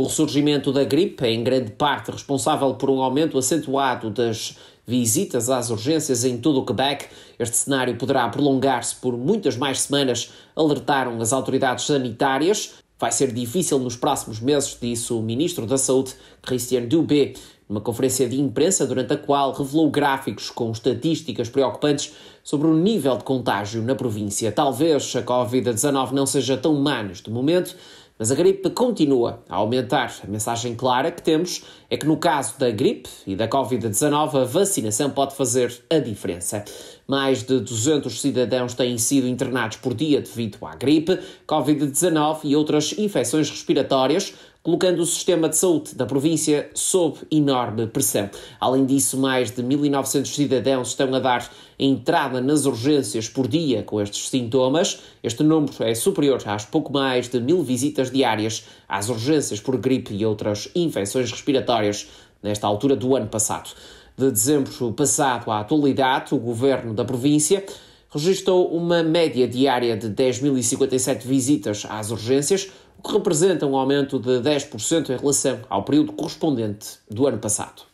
O ressurgimento da gripe é em grande parte responsável por um aumento acentuado das visitas às urgências em todo o Quebec. Este cenário poderá prolongar-se por muitas mais semanas, alertaram as autoridades sanitárias. Vai ser difícil nos próximos meses, disse o ministro da Saúde, Christian Dubé, numa conferência de imprensa durante a qual revelou gráficos com estatísticas preocupantes sobre o nível de contágio na província. Talvez a Covid-19 não seja tão má neste momento, mas a gripe continua a aumentar. A mensagem clara que temos é que, no caso da gripe e da Covid-19, a vacinação pode fazer a diferença. Mais de 200 cidadãos têm sido internados por dia devido à gripe, Covid-19 e outras infecções respiratórias, colocando o sistema de saúde da província sob enorme pressão. Além disso, mais de 1.900 cidadãos estão a dar entrada nas urgências por dia com estes sintomas. Este número é superior às pouco mais de mil visitas diárias às urgências por gripe e outras infecções respiratórias nesta altura do ano passado. De dezembro passado à atualidade, o governo da província registrou uma média diária de 10.057 visitas às urgências, o que representa um aumento de 10% em relação ao período correspondente do ano passado.